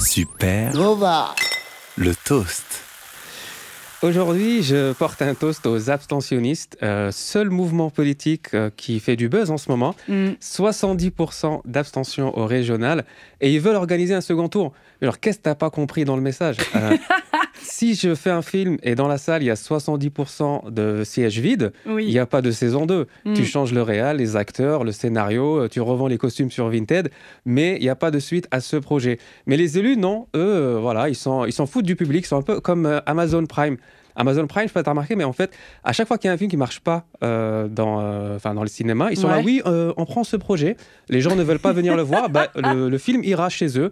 Super. Nova. Le toast. Aujourd'hui, je porte un toast aux abstentionnistes. Euh, seul mouvement politique euh, qui fait du buzz en ce moment. 70% mm. d'abstention au régional. Et ils veulent organiser un second tour. Alors, qu'est-ce que t'as pas compris dans le message euh, si je fais un film et dans la salle, il y a 70% de sièges vides, il n'y a pas de saison 2. Mm. Tu changes le réal, les acteurs, le scénario, euh, tu revends les costumes sur Vinted, mais il n'y a pas de suite à ce projet. Mais les élus, non, eux, euh, voilà, ils s'en ils foutent du public, ils sont un peu comme euh, Amazon Prime. Amazon Prime, je peux pas remarqué, mais en fait, à chaque fois qu'il y a un film qui marche pas dans, dans le cinéma, ils sont là, oui, on prend ce projet, les gens ne veulent pas venir le voir, bah, le film ira chez eux.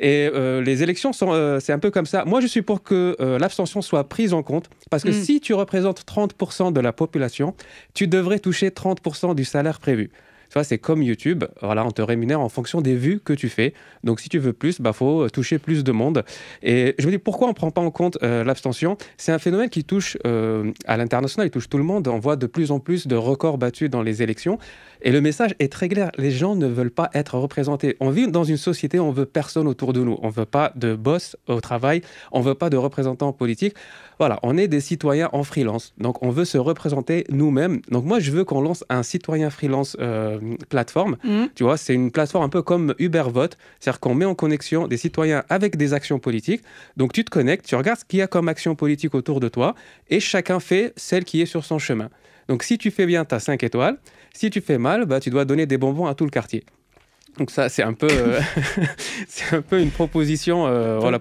Et euh, les élections, euh, c'est un peu comme ça. Moi, je suis pour que euh, l'abstention soit prise en compte, parce que mm. si tu représentes 30% de la population, tu devrais toucher 30% du salaire prévu. Tu vois, c'est comme YouTube. Voilà, on te rémunère en fonction des vues que tu fais. Donc, si tu veux plus, bah faut euh, toucher plus de monde. Et je me dis pourquoi on ne prend pas en compte euh, l'abstention C'est un phénomène qui touche euh, à l'international, il touche tout le monde. On voit de plus en plus de records battus dans les élections. Et le message est très clair. Les gens ne veulent pas être représentés. On vit dans une société, on veut personne autour de nous. On veut pas de boss au travail. On veut pas de représentants politiques. Voilà, on est des citoyens en freelance. Donc, on veut se représenter nous-mêmes. Donc, moi, je veux qu'on lance un citoyen freelance. Euh, plateforme. Mm. Tu vois, c'est une plateforme un peu comme Uber Vote, c'est-à-dire qu'on met en connexion des citoyens avec des actions politiques. Donc tu te connectes, tu regardes ce qu'il y a comme action politique autour de toi et chacun fait celle qui est sur son chemin. Donc si tu fais bien, tu as 5 étoiles. Si tu fais mal, bah, tu dois donner des bonbons à tout le quartier. Donc ça, c'est un peu, euh, c'est un peu une proposition euh, voilà,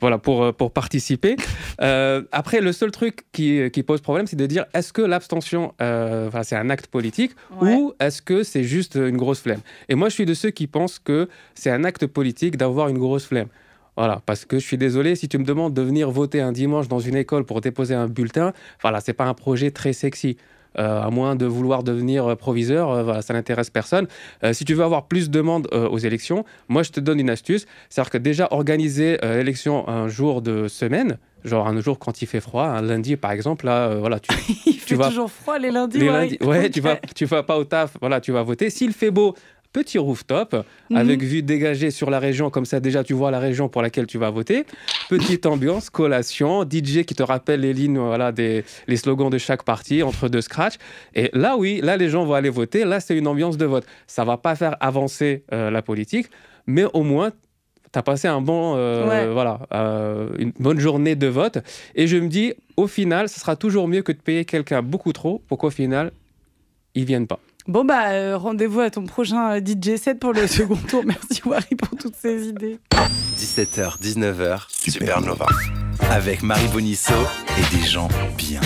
voilà, pour, euh, participer. Euh, après, le seul truc qui, pose problème, c'est de dire est-ce que l'abstention, euh, c'est un acte politique ou est-ce que c'est juste une grosse flemme Et moi, je suis de ceux qui pensent que c'est un acte politique d'avoir une grosse flemme. Voilà, parce que je suis désolé, si tu me demandes de venir voter un dimanche dans une école pour déposer un bulletin, voilà, c'est pas un projet très sexy. Euh, à moins de vouloir devenir euh, proviseur, euh, ça n'intéresse personne. si tu veux avoir plus de demandes aux élections, moi je te donne une astuce, c'est-à-dire que déjà organiser l'élection un jour de semaine, genre un jour quand il fait froid, un lundi par exemple, là, voilà, tu, il fait toujours froid les lundis. tu vas, tu vas pas au taf, voilà, tu vas voter. S'il fait beau, petit rooftop mhm. avec vue dégagée sur la région, comme ça déjà tu vois la région pour laquelle tu vas voter. Petite ambiance, collation, DJ qui te rappelle les lignes, voilà, des, les slogans de chaque parti entre deux scratchs. Et là oui, là les gens vont aller voter, là c'est une ambiance de vote. Ça va pas faire avancer euh, la politique, mais au moins tu as passé un bon, euh, voilà, euh, une bonne journée de vote. Et je me dis, au final, ce sera toujours mieux que de payer quelqu'un beaucoup trop pour qu'au final, ils viennent pas. Bon, bah, euh, rendez-vous à ton prochain euh, DJ set pour le second tour. Merci, Wari, pour toutes ces idées. 17h, 19h, Supernova. Avec Marie Bonisseau et des gens bien.